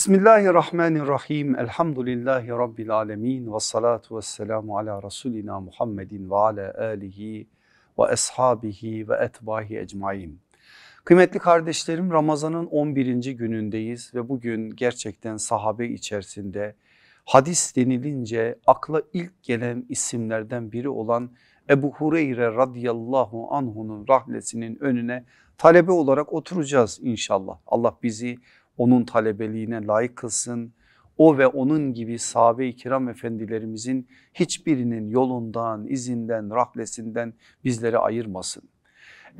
Bismillahirrahmanirrahim. Elhamdülillahi Rabbil alemin. Ve salatu ve selamu ala Resulina Muhammedin ve ala alihi ve ashabihi ve etbahi ecmain. Kıymetli kardeşlerim Ramazan'ın 11. günündeyiz ve bugün gerçekten sahabe içerisinde hadis denilince akla ilk gelen isimlerden biri olan Ebu Hureyre radıyallahu anhunun rahlesinin önüne talebe olarak oturacağız inşallah. Allah bizi onun talebeliğine layık kılsın. O ve onun gibi sahabe-i kiram efendilerimizin hiçbirinin yolundan, izinden, rahlesinden bizleri ayırmasın.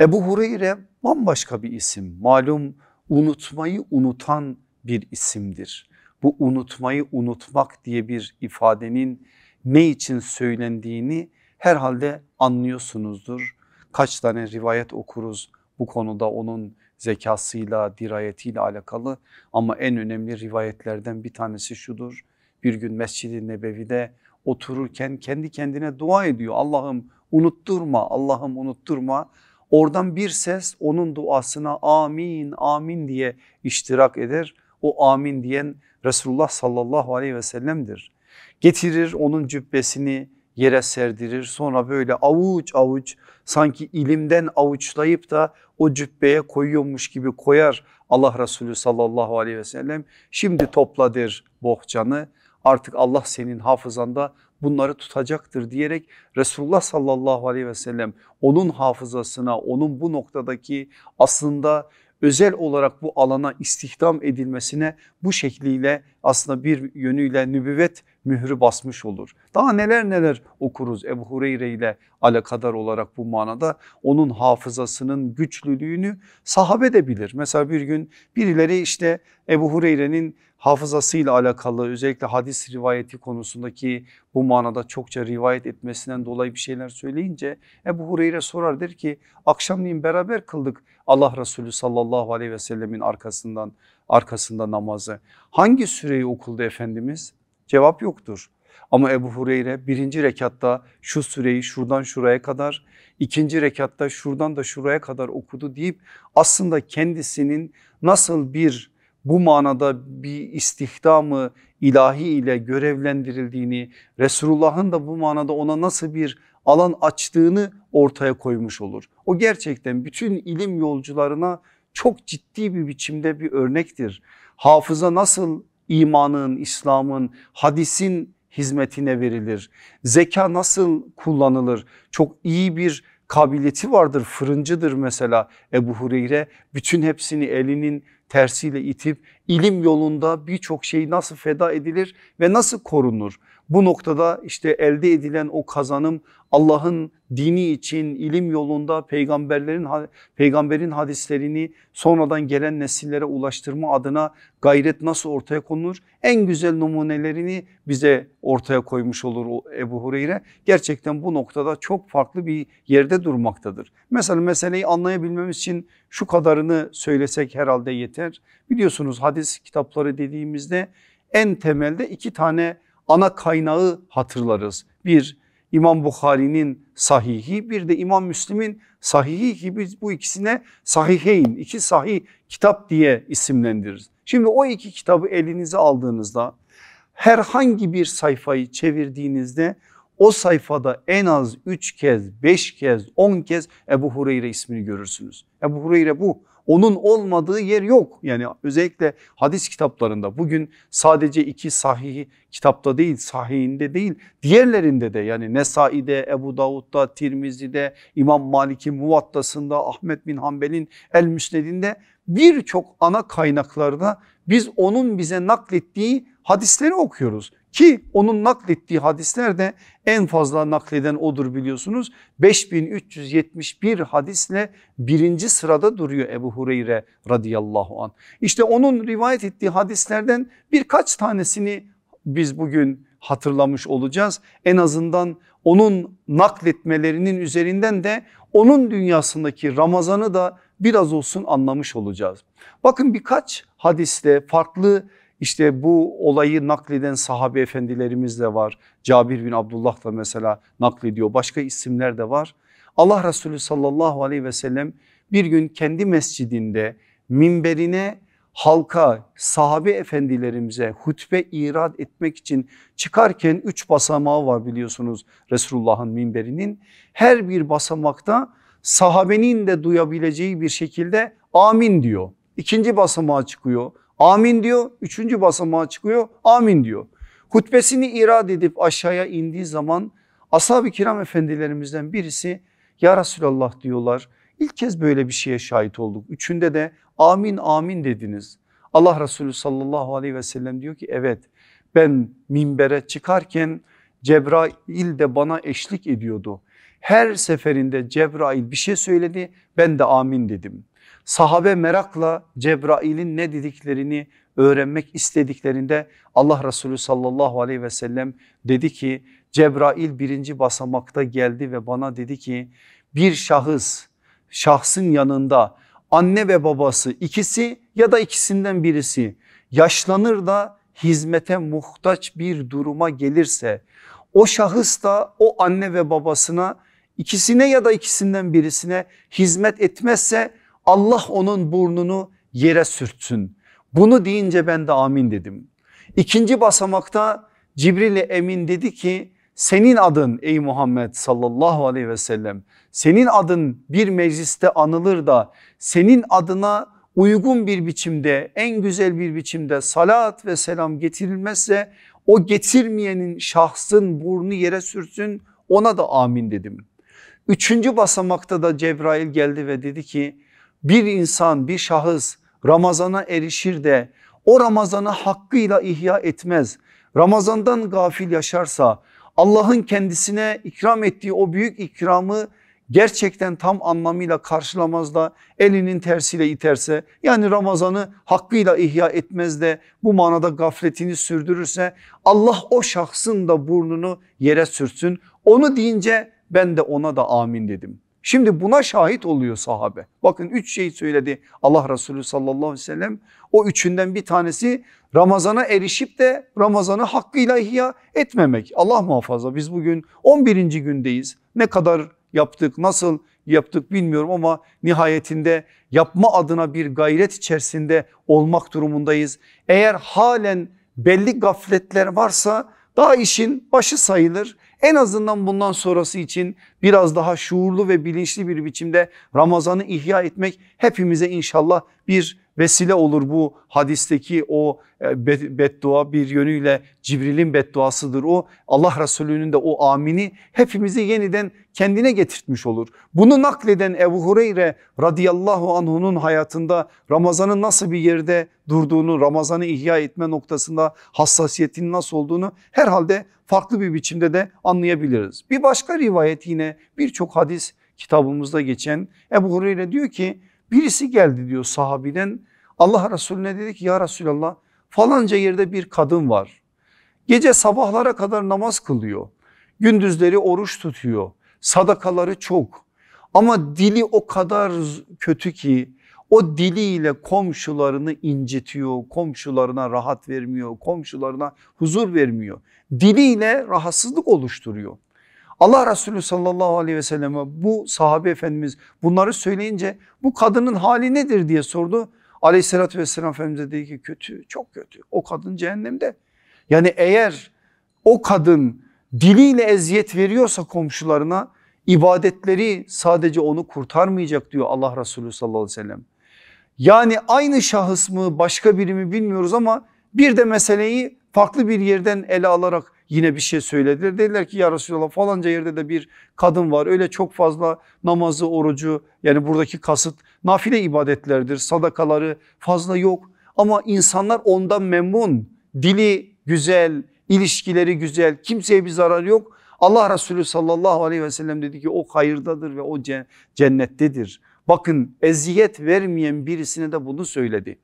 Ebu Hureyre bambaşka bir isim. Malum unutmayı unutan bir isimdir. Bu unutmayı unutmak diye bir ifadenin ne için söylendiğini herhalde anlıyorsunuzdur. Kaç tane rivayet okuruz bu konuda onun zekasıyla, dirayetiyle alakalı ama en önemli rivayetlerden bir tanesi şudur. Bir gün Mescid-i Nebevi'de otururken kendi kendine dua ediyor. Allah'ım unutturma, Allah'ım unutturma. Oradan bir ses onun duasına amin, amin diye iştirak eder. O amin diyen Resulullah sallallahu aleyhi ve sellem'dir. Getirir onun cübbesini yere serdirir. Sonra böyle avuç avuç sanki ilimden avuçlayıp da o cübbeye koyuyormuş gibi koyar Allah Resulü sallallahu aleyhi ve sellem. Şimdi topla der bohçanı artık Allah senin hafızanda bunları tutacaktır diyerek Resulullah sallallahu aleyhi ve sellem onun hafızasına onun bu noktadaki aslında özel olarak bu alana istihdam edilmesine bu şekliyle aslında bir yönüyle nübüvvet mührü basmış olur. Daha neler neler okuruz Ebu Hureyre ile alakadar olarak bu manada onun hafızasının güçlülüğünü sahabe de bilir. Mesela bir gün birileri işte Ebu Hureyre'nin hafızasıyla alakalı özellikle hadis rivayeti konusundaki bu manada çokça rivayet etmesinden dolayı bir şeyler söyleyince Ebu Hureyre sorar der ki akşamleyin beraber kıldık Allah Resulü sallallahu aleyhi ve sellemin arkasından arkasında namazı. Hangi süreyi okuldu Efendimiz? Cevap yoktur. Ama Ebu Hureyre birinci rekatta şu süreyi şuradan şuraya kadar, ikinci rekatta şuradan da şuraya kadar okudu deyip aslında kendisinin nasıl bir bu manada bir istihdamı ilahi ile görevlendirildiğini, Resulullah'ın da bu manada ona nasıl bir alan açtığını ortaya koymuş olur. O gerçekten bütün ilim yolcularına çok ciddi bir biçimde bir örnektir. Hafıza nasıl imanın, İslam'ın, hadisin hizmetine verilir. Zeka nasıl kullanılır? Çok iyi bir kabiliyeti vardır fırıncıdır mesela Ebu Hureyre bütün hepsini elinin tersiyle itip ilim yolunda birçok şey nasıl feda edilir ve nasıl korunur bu noktada işte elde edilen o kazanım Allah'ın dini için ilim yolunda peygamberlerin peygamberin hadislerini sonradan gelen nesillere ulaştırma adına gayret nasıl ortaya konulur? En güzel numunelerini bize ortaya koymuş olur o Ebu Hureyre. Gerçekten bu noktada çok farklı bir yerde durmaktadır. Mesela meseleyi anlayabilmemiz için şu kadarını söylesek herhalde yeter. Biliyorsunuz hadis kitapları dediğimizde en temelde iki tane ana kaynağı hatırlarız. Bir İmam Bukhari'nin sahihi bir de İmam Müslim'in sahihi ki biz bu ikisine sahiheyn iki sahih kitap diye isimlendiririz. Şimdi o iki kitabı elinize aldığınızda herhangi bir sayfayı çevirdiğinizde o sayfada en az üç kez, beş kez, on kez Ebu Hureyre ismini görürsünüz. Ebu Hureyre bu onun olmadığı yer yok. Yani özellikle hadis kitaplarında bugün sadece iki sahih kitapta değil sahihinde değil diğerlerinde de yani Nesai'de, Ebu Davud'da, Tirmizi'de, İmam Malik'in Muvattası'nda, Ahmet bin Hanbel'in El Müsned'inde birçok ana kaynaklarda biz onun bize naklettiği hadisleri okuyoruz. Ki onun naklettiği hadislerde en fazla nakleden odur biliyorsunuz. 5371 hadisle birinci sırada duruyor Ebu Hureyre radıyallahu an. İşte onun rivayet ettiği hadislerden birkaç tanesini biz bugün hatırlamış olacağız. En azından onun nakletmelerinin üzerinden de onun dünyasındaki Ramazan'ı da biraz olsun anlamış olacağız. Bakın birkaç hadiste farklı işte bu olayı nakleden sahabe efendilerimiz de var. Cabir bin Abdullah da mesela naklediyor. Başka isimler de var. Allah Resulü sallallahu aleyhi ve sellem bir gün kendi mescidinde minberine halka sahabe efendilerimize hutbe irad etmek için çıkarken üç basamağı var biliyorsunuz Resulullah'ın minberinin. Her bir basamakta sahabenin de duyabileceği bir şekilde amin diyor. İkinci basamağa çıkıyor Amin diyor. Üçüncü basamağa çıkıyor. Amin diyor. Hutbesini irad edip aşağıya indiği zaman ashab-ı kiram efendilerimizden birisi ya Resulallah diyorlar. İlk kez böyle bir şeye şahit olduk. Üçünde de amin amin dediniz. Allah Resulü sallallahu aleyhi ve sellem diyor ki evet ben minbere çıkarken Cebrail de bana eşlik ediyordu. Her seferinde Cebrail bir şey söyledi ben de amin dedim. Sahabe merakla Cebrail'in ne dediklerini öğrenmek istediklerinde Allah Resulü sallallahu aleyhi ve sellem dedi ki Cebrail birinci basamakta geldi ve bana dedi ki bir şahıs şahsın yanında anne ve babası ikisi ya da ikisinden birisi yaşlanır da hizmete muhtaç bir duruma gelirse o şahıs da o anne ve babasına ikisine ya da ikisinden birisine hizmet etmezse Allah onun burnunu yere sürtsün. Bunu deyince ben de amin dedim. İkinci basamakta Cibril Emin dedi ki senin adın ey Muhammed sallallahu aleyhi ve sellem senin adın bir mecliste anılır da senin adına uygun bir biçimde en güzel bir biçimde salat ve selam getirilmezse o getirmeyenin şahsın burnu yere sürtsün. ona da amin dedim. Üçüncü basamakta da Cebrail geldi ve dedi ki bir insan bir şahıs Ramazana erişir de o Ramazan'ı hakkıyla ihya etmez. Ramazan'dan gafil yaşarsa Allah'ın kendisine ikram ettiği o büyük ikramı gerçekten tam anlamıyla karşılamaz da elinin tersiyle iterse yani Ramazan'ı hakkıyla ihya etmez de bu manada gafletini sürdürürse Allah o şahsın da burnunu yere sürtsün. Onu deyince ben de ona da amin dedim. Şimdi buna şahit oluyor sahabe. Bakın üç şey söyledi Allah Resulü sallallahu aleyhi ve sellem. O üçünden bir tanesi Ramazan'a erişip de Ramazan'ı hakkıyla ihya etmemek. Allah muhafaza biz bugün 11. gündeyiz. Ne kadar yaptık nasıl yaptık bilmiyorum ama nihayetinde yapma adına bir gayret içerisinde olmak durumundayız. Eğer halen belli gafletler varsa daha işin başı sayılır. En azından bundan sonrası için biraz daha şuurlu ve bilinçli bir biçimde Ramazan'ı ihya etmek hepimize inşallah bir vesile olur bu hadisteki o e, beddua bir yönüyle Cibril'in bedduasıdır o. Allah Resulü'nün de o amini hepimizi yeniden kendine getirtmiş olur. Bunu nakleden Ebu Hureyre radıyallahu anh'unun hayatında Ramazan'ın nasıl bir yerde durduğunu, Ramazan'ı ihya etme noktasında hassasiyetinin nasıl olduğunu herhalde farklı bir biçimde de anlayabiliriz. Bir başka rivayet yine birçok hadis kitabımızda geçen Ebu Hureyre diyor ki birisi geldi diyor sahabiden Allah Resulüne dedi ki ya Resulallah falanca yerde bir kadın var. Gece sabahlara kadar namaz kılıyor. Gündüzleri oruç tutuyor. Sadakaları çok. Ama dili o kadar kötü ki o diliyle komşularını incitiyor, komşularına rahat vermiyor, komşularına huzur vermiyor. Diliyle rahatsızlık oluşturuyor. Allah Resulü sallallahu aleyhi ve selleme bu sahabe efendimiz bunları söyleyince bu kadının hali nedir diye sordu. Aleyhissalatü vesselam Efendimiz dedi ki kötü çok kötü o kadın cehennemde. Yani eğer o kadın diliyle eziyet veriyorsa komşularına ibadetleri sadece onu kurtarmayacak diyor Allah Resulü sallallahu aleyhi ve sellem. Yani aynı şahıs mı başka biri mi bilmiyoruz ama bir de meseleyi farklı bir yerden ele alarak yine bir şey söylediler. Dediler ki ya Resulallah falanca yerde de bir kadın var öyle çok fazla namazı orucu yani buradaki kasıt nafile ibadetlerdir sadakaları fazla yok ama insanlar ondan memnun dili güzel ilişkileri güzel kimseye bir zarar yok. Allah Resulü sallallahu aleyhi ve sellem dedi ki o hayırdadır ve o cennettedir. Bakın eziyet vermeyen birisine de bunu söyledi.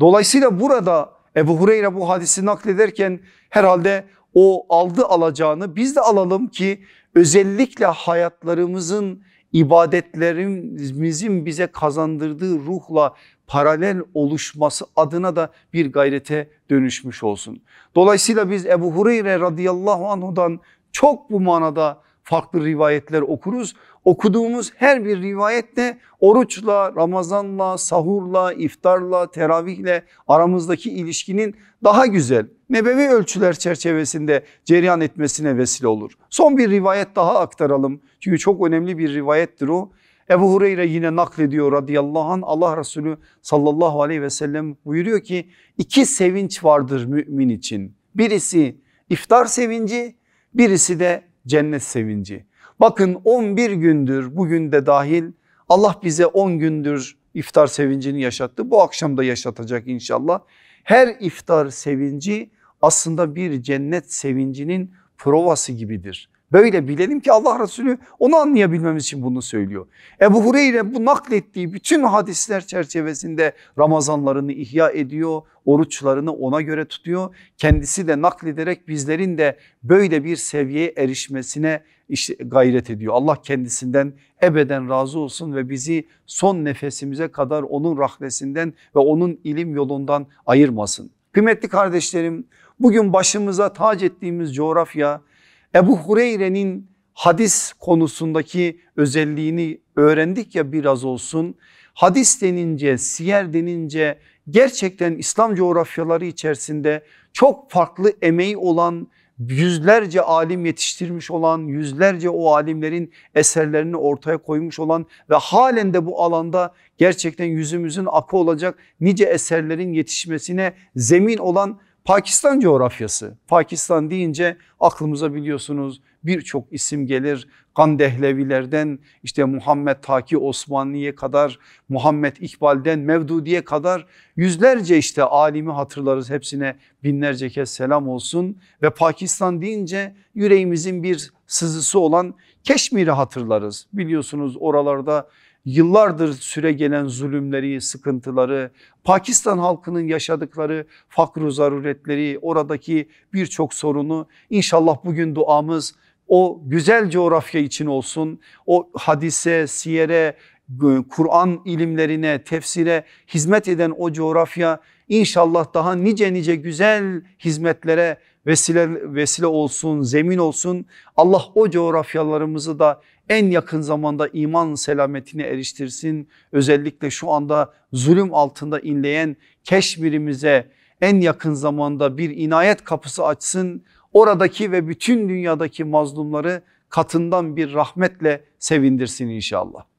Dolayısıyla burada Ebu Hureyre bu hadisi naklederken herhalde o aldı alacağını biz de alalım ki özellikle hayatlarımızın ibadetlerimizin bize kazandırdığı ruhla paralel oluşması adına da bir gayrete dönüşmüş olsun. Dolayısıyla biz Ebu Hureyre radıyallahu anh’dan çok bu manada farklı rivayetler okuruz. Okuduğumuz her bir rivayette oruçla, Ramazanla, sahurla, iftarla, teravihle aramızdaki ilişkinin daha güzel nebevi ölçüler çerçevesinde cereyan etmesine vesile olur. Son bir rivayet daha aktaralım. Çünkü çok önemli bir rivayettir o. Ebu Hureyre yine naklediyor radıyallahu anh Allah Resulü sallallahu aleyhi ve sellem buyuruyor ki iki sevinç vardır mümin için. Birisi iftar sevinci birisi de cennet sevinci. Bakın 11 gündür bugün de dahil Allah bize 10 gündür iftar sevincini yaşattı. Bu akşam da yaşatacak inşallah. Her iftar sevinci aslında bir cennet sevincinin provası gibidir. Böyle bilelim ki Allah Resulü onu anlayabilmemiz için bunu söylüyor. Ebu Hureyre bu naklettiği bütün hadisler çerçevesinde Ramazanlarını ihya ediyor, oruçlarını ona göre tutuyor. Kendisi de naklederek bizlerin de böyle bir seviyeye erişmesine işte gayret ediyor. Allah kendisinden ebeden razı olsun ve bizi son nefesimize kadar onun rahlesinden ve onun ilim yolundan ayırmasın. Kıymetli kardeşlerim bugün başımıza tac ettiğimiz coğrafya Ebu Hureyre'nin hadis konusundaki özelliğini öğrendik ya biraz olsun. Hadis denince, siyer denince gerçekten İslam coğrafyaları içerisinde çok farklı emeği olan yüzlerce alim yetiştirmiş olan yüzlerce o alimlerin eserlerini ortaya koymuş olan ve halen de bu alanda gerçekten yüzümüzün akı olacak nice eserlerin yetişmesine zemin olan Pakistan coğrafyası, Pakistan deyince aklımıza biliyorsunuz birçok isim gelir. Kandehlevilerden işte Muhammed Taki Osmanlı'ya kadar, Muhammed İkbal'den Mevdudi'ye kadar yüzlerce işte alimi hatırlarız. Hepsine binlerce kez selam olsun ve Pakistan deyince yüreğimizin bir sızısı olan Keşmir'i hatırlarız. Biliyorsunuz oralarda yıllardır süre gelen zulümleri, sıkıntıları, Pakistan halkının yaşadıkları fakru zaruretleri, oradaki birçok sorunu inşallah bugün duamız o güzel coğrafya için olsun. O hadise, siyere, Kur'an ilimlerine, tefsire hizmet eden o coğrafya inşallah daha nice nice güzel hizmetlere vesile, vesile olsun, zemin olsun. Allah o coğrafyalarımızı da en yakın zamanda iman selametine eriştirsin. Özellikle şu anda zulüm altında inleyen Keşmir'imize en yakın zamanda bir inayet kapısı açsın. Oradaki ve bütün dünyadaki mazlumları katından bir rahmetle sevindirsin inşallah.